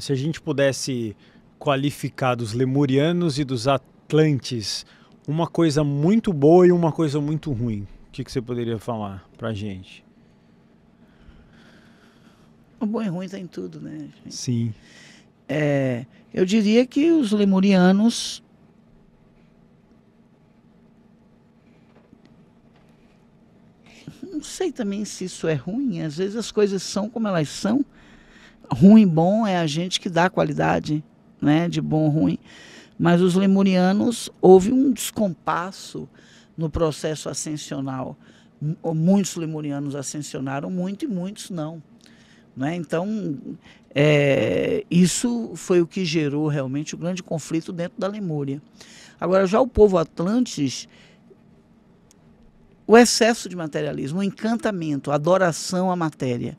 se a gente pudesse qualificar dos lemurianos e dos atlantes uma coisa muito boa e uma coisa muito ruim, o que, que você poderia falar para a gente? O bom e ruim está em tudo, né? Gente? Sim. É, eu diria que os lemurianos não sei também se isso é ruim. Às vezes as coisas são como elas são ruim bom é a gente que dá qualidade, né, de bom ruim. Mas os lemurianos houve um descompasso no processo ascensional. muitos lemurianos ascensionaram muito e muitos não. Né? Então, é, isso foi o que gerou realmente o grande conflito dentro da Lemúria. Agora, já o povo Atlantes, o excesso de materialismo, o encantamento, a adoração à matéria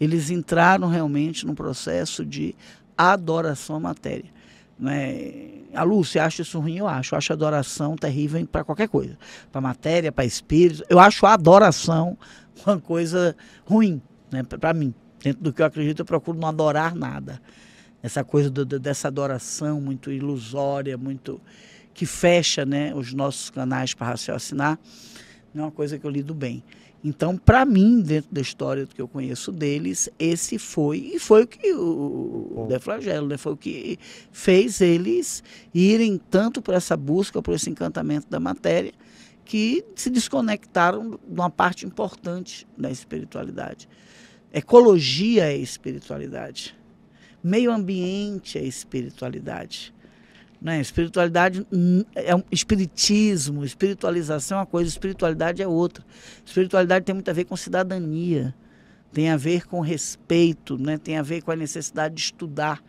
eles entraram realmente num processo de adoração à matéria. Né? A ah, Lúcia acha isso ruim, eu acho. Eu acho adoração terrível para qualquer coisa. Para matéria, para espírito. Eu acho a adoração uma coisa ruim, né? para mim. Dentro do que eu acredito, eu procuro não adorar nada. Essa coisa do, dessa adoração muito ilusória, muito que fecha né, os nossos canais para raciocinar não é uma coisa que eu lido bem. Então, para mim, dentro da história que eu conheço deles, esse foi e foi o que o, o Deflagelo, né? Foi o que fez eles irem tanto para essa busca, por esse encantamento da matéria, que se desconectaram de uma parte importante da espiritualidade. Ecologia é espiritualidade. Meio ambiente é espiritualidade. Né? Espiritualidade é um espiritismo, espiritualização é uma coisa, espiritualidade é outra. Espiritualidade tem muito a ver com cidadania, tem a ver com respeito, né? tem a ver com a necessidade de estudar.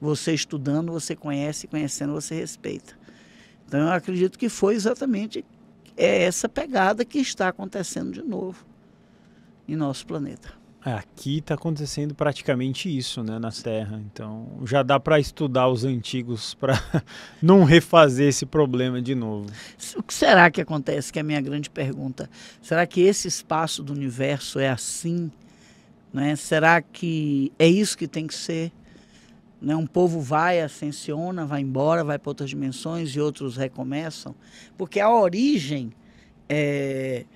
Você estudando, você conhece, conhecendo, você respeita. Então eu acredito que foi exatamente é essa pegada que está acontecendo de novo em nosso planeta. Aqui está acontecendo praticamente isso, né, nas terras. Então já dá para estudar os antigos para não refazer esse problema de novo. O que será que acontece? Que é a minha grande pergunta. Será que esse espaço do universo é assim? Né? Será que é isso que tem que ser? Né? Um povo vai, ascensiona, vai embora, vai para outras dimensões e outros recomeçam? Porque a origem é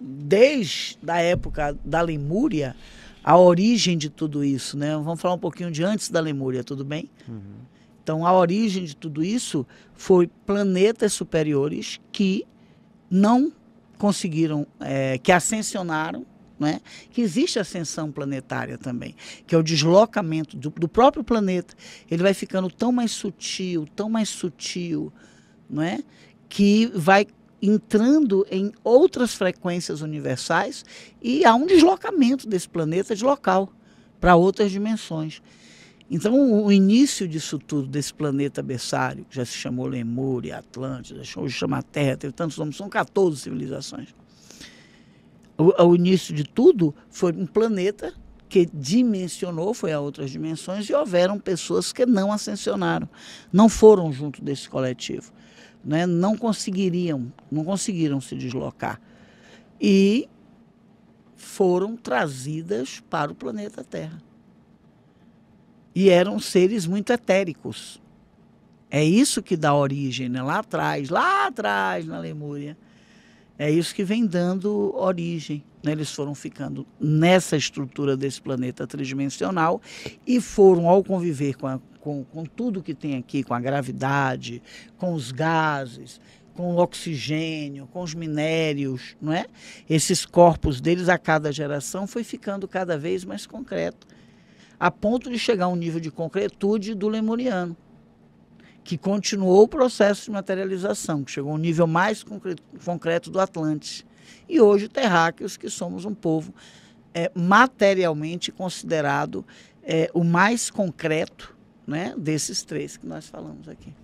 desde a época da Lemúria, a origem de tudo isso, né? Vamos falar um pouquinho de antes da Lemúria, tudo bem? Uhum. Então, a origem de tudo isso foi planetas superiores que não conseguiram, é, que ascensionaram, né? que existe ascensão planetária também, que é o deslocamento do, do, próprio planeta. Ele vai ficando tão mais sutil, tão mais sutil, não é? que vai entrando em outras frequências universais e há um deslocamento desse planeta de local para outras dimensões. Então, o início disso tudo, desse planeta berçário, que já se chamou Lemúria, Atlântida, hoje chama Terra, teve tantos nomes, são 14 civilizações. O, o início de tudo foi um planeta que dimensionou, foi a outras dimensões, e houveram pessoas que não ascensionaram, não foram junto desse coletivo né, não conseguiriam, não conseguiram se deslocar. E foram trazidas para o planeta Terra. E eram seres muito etéricos. É isso que dá origem, né? lá atrás, lá atrás na Lemúria. É isso que vem dando origem. Né? Eles foram ficando nessa estrutura desse planeta tridimensional e foram, ao conviver com a com, com tudo que tem aqui, com a gravidade, com os gases, com o oxigênio, com os minérios, não é? Esses corpos deles a cada geração foi ficando cada vez mais concreto, a ponto de chegar a um nível de concretude do Lemuriano, que continuou o processo de materialização, que chegou a um nível mais concreto do Atlântico. E hoje terráqueos, que somos um povo é, materialmente considerado é, o mais concreto né, desses três que nós falamos aqui.